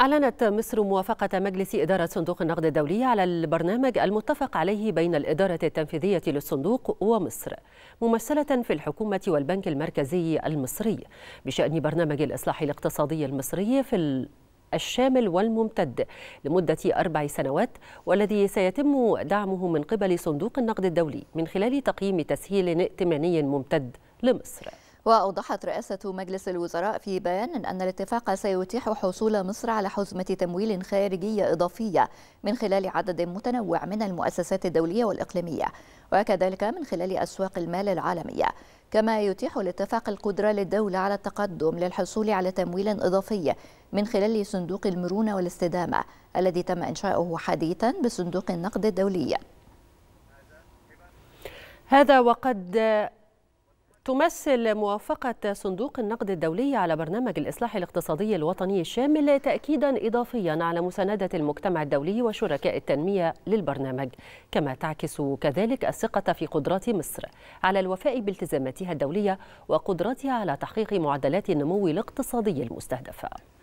أعلنت مصر موافقة مجلس إدارة صندوق النقد الدولي على البرنامج المتفق عليه بين الإدارة التنفيذية للصندوق ومصر ممثلة في الحكومة والبنك المركزي المصري بشأن برنامج الإصلاح الاقتصادي المصري في الشامل والممتد لمدة أربع سنوات والذي سيتم دعمه من قبل صندوق النقد الدولي من خلال تقييم تسهيل ائتماني ممتد لمصر وأوضحت رئاسة مجلس الوزراء في بيان أن الاتفاق سيتيح حصول مصر على حزمة تمويل خارجية إضافية من خلال عدد متنوع من المؤسسات الدولية والإقليمية وكذلك من خلال أسواق المال العالمية كما يتيح الاتفاق القدرة للدولة على التقدم للحصول على تمويل إضافي من خلال صندوق المرونة والاستدامة الذي تم إنشاؤه حديثا بصندوق النقد الدولي هذا وقد تمثل موافقة صندوق النقد الدولي على برنامج الإصلاح الاقتصادي الوطني الشامل تأكيدا إضافيا على مساندة المجتمع الدولي وشركاء التنمية للبرنامج كما تعكس كذلك الثقة في قدرات مصر على الوفاء بالتزاماتها الدولية وقدرتها على تحقيق معدلات النمو الاقتصادي المستهدفة